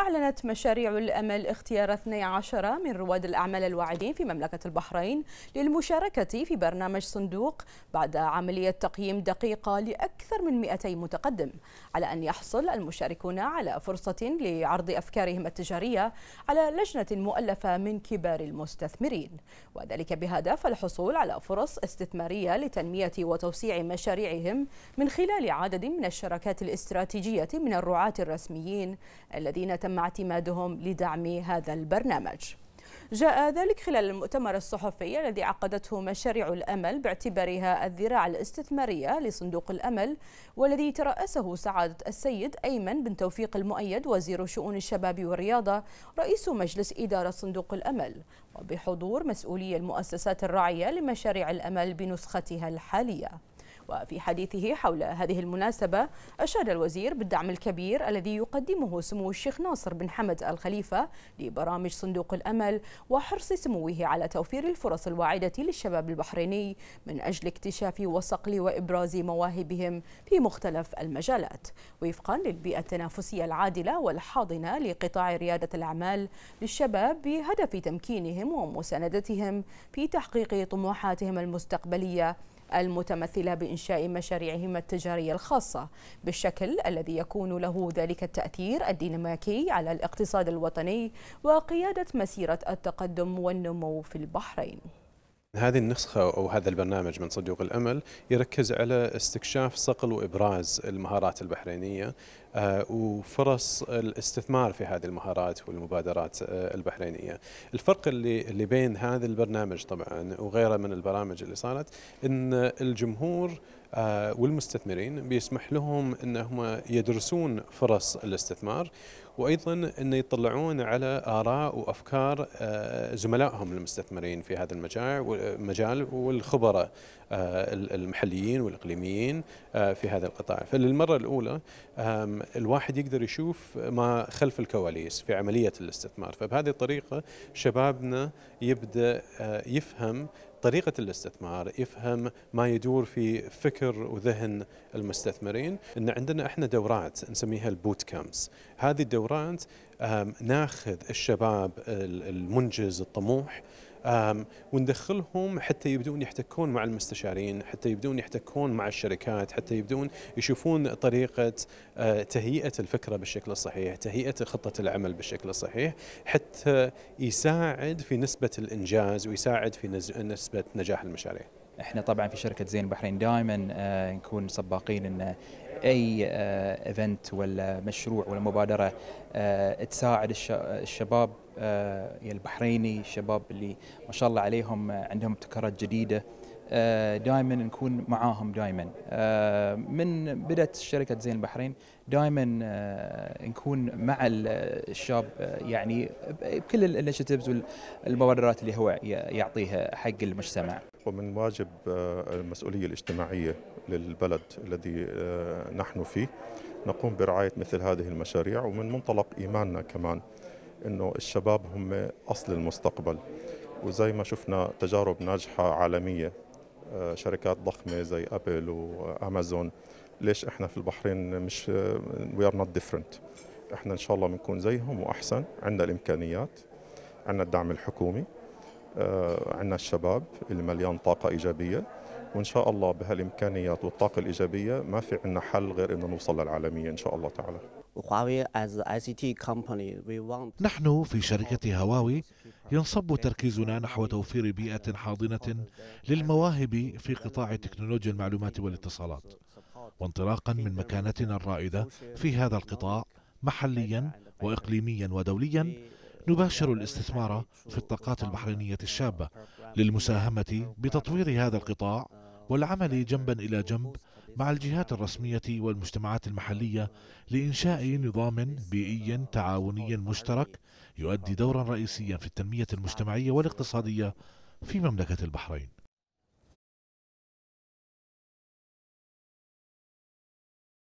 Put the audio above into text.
أعلنت مشاريع الأمل اختيار 12 من رواد الأعمال الواعدين في مملكة البحرين للمشاركة في برنامج صندوق بعد عملية تقييم دقيقة لأكثر من 200 متقدم على أن يحصل المشاركون على فرصة لعرض أفكارهم التجارية على لجنة مؤلفة من كبار المستثمرين وذلك بهدف الحصول على فرص استثمارية لتنمية وتوسيع مشاريعهم من خلال عدد من الشراكات الاستراتيجية من الرعاة الرسميين الذين تم تم اعتمادهم لدعم هذا البرنامج جاء ذلك خلال المؤتمر الصحفي الذي عقدته مشاريع الأمل باعتبارها الذراع الاستثمارية لصندوق الأمل والذي ترأسه سعادة السيد أيمن بن توفيق المؤيد وزير شؤون الشباب والرياضة رئيس مجلس إدارة صندوق الأمل وبحضور مسؤولي المؤسسات الراعية لمشاريع الأمل بنسختها الحالية وفي حديثه حول هذه المناسبة أشار الوزير بالدعم الكبير الذي يقدمه سمو الشيخ ناصر بن حمد الخليفة لبرامج صندوق الأمل وحرص سموه على توفير الفرص الواعدة للشباب البحريني من أجل اكتشاف وصقل وإبراز مواهبهم في مختلف المجالات وفقا للبيئة التنافسية العادلة والحاضنة لقطاع ريادة الأعمال للشباب بهدف تمكينهم ومساندتهم في تحقيق طموحاتهم المستقبلية المتمثلة بإنشاء مشاريعهم التجارية الخاصة بالشكل الذي يكون له ذلك التأثير الديناميكي على الاقتصاد الوطني وقيادة مسيرة التقدم والنمو في البحرين هذه النسخة أو هذا البرنامج من صندوق الأمل يركز على استكشاف صقل وإبراز المهارات البحرينية آه، وفرص الاستثمار في هذه المهارات والمبادرات آه، البحرينية الفرق اللي, اللي بين هذا البرنامج طبعا وغيره من البرامج اللي صارت أن الجمهور آه، والمستثمرين بيسمح لهم أنهم يدرسون فرص الاستثمار وايضا انه يطلعون على اراء وافكار آه، زملائهم المستثمرين في هذا المجال والخبراء آه، المحليين والاقليميين آه، في هذا القطاع فللمره الاولى الواحد يقدر يشوف ما خلف الكواليس في عمليه الاستثمار فبهذه الطريقه شبابنا يبدا يفهم طريقة الاستثمار يفهم ما يدور في فكر وذهن المستثمرين إن عندنا إحنا دورات نسميها البوت كامس هذه الدورات ناخذ الشباب المنجز الطموح وندخلهم حتى يبدون يحتكون مع المستشارين حتى يبدون يحتكون مع الشركات حتى يبدون يشوفون طريقة آه، تهيئة الفكرة بالشكل الصحيح تهيئة خطة العمل بالشكل الصحيح حتى يساعد في نسبة الإنجاز ويساعد في نسبة نجاح المشاريع احنا طبعا في شركه زين البحرين دائما آه، نكون سباقين ان اي ايفنت آه، ولا مشروع ولا مبادره تساعد الشباب آه، يعني البحريني الشباب اللي ما شاء الله عليهم آه، عندهم ابتكارات جديده آه، دائما نكون معاهم دائما من بدات شركه زين البحرين دائما نكون مع الشاب يعني بكل الانشيتيفز والمبادرات اللي هو يعطيها حق المجتمع ومن واجب المسؤوليه الاجتماعيه للبلد الذي نحن فيه نقوم برعايه مثل هذه المشاريع ومن منطلق ايماننا كمان انه الشباب هم اصل المستقبل وزي ما شفنا تجارب ناجحه عالميه آه، شركات ضخمه زي ابل وامازون ليش احنا في البحرين مش وي ار نوت ديفرنت احنا ان شاء الله بنكون زيهم واحسن عندنا الامكانيات عندنا الدعم الحكومي آه، عندنا الشباب اللي مليان طاقة إيجابية وإن شاء الله بهالإمكانيات والطاقة الإيجابية ما في عندنا حل غير أنه نوصل للعالمية إن شاء الله تعالى نحن في شركة هواوي ينصب تركيزنا نحو توفير بيئة حاضنة للمواهب في قطاع تكنولوجيا المعلومات والاتصالات وانطلاقا من مكانتنا الرائدة في هذا القطاع محليا وإقليميا ودوليا نباشر الاستثمار في الطاقات البحرينية الشابة للمساهمة بتطوير هذا القطاع والعمل جنبا إلى جنب مع الجهات الرسمية والمجتمعات المحلية لإنشاء نظام بيئي تعاوني مشترك يؤدي دورا رئيسيا في التنمية المجتمعية والاقتصادية في مملكة البحرين